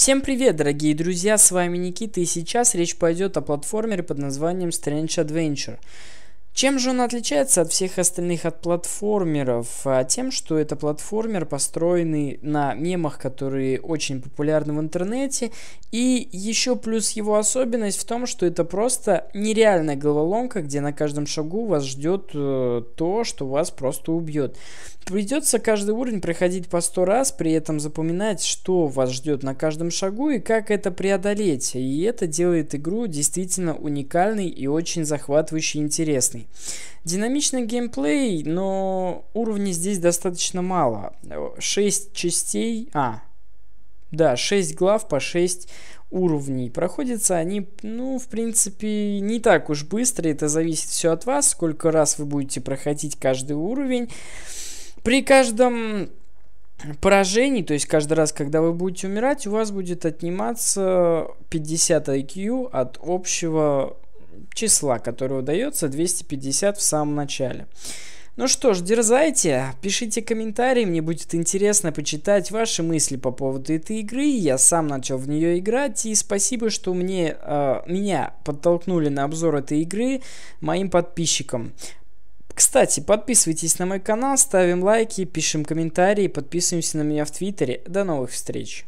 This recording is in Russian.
Всем привет, дорогие друзья, с вами Никита, и сейчас речь пойдет о платформере под названием Strange Adventure. Чем же он отличается от всех остальных от платформеров? А, тем, что это платформер, построенный на мемах, которые очень популярны в интернете. И еще плюс его особенность в том, что это просто нереальная головоломка, где на каждом шагу вас ждет э, то, что вас просто убьет. Придется каждый уровень проходить по 100 раз, при этом запоминать, что вас ждет на каждом шагу и как это преодолеть. И это делает игру действительно уникальной и очень захватывающей и интересной пятый. Динамичный геймплей, но уровней здесь достаточно мало. 6 частей, а, да, 6 глав по 6 уровней. Проходятся они, ну, в принципе, не так уж быстро. Это зависит все от вас, сколько раз вы будете проходить каждый уровень. При каждом поражений, то есть каждый раз, когда вы будете умирать, у вас будет отниматься 50 IQ от общего числа, которое удается 250 в самом начале. Ну что ж, дерзайте, пишите комментарии, мне будет интересно почитать ваши мысли по поводу этой игры. Я сам начал в нее играть, и спасибо, что мне, э, меня подтолкнули на обзор этой игры моим подписчикам. Кстати, подписывайтесь на мой канал, ставим лайки, пишем комментарии, подписываемся на меня в Твиттере. До новых встреч!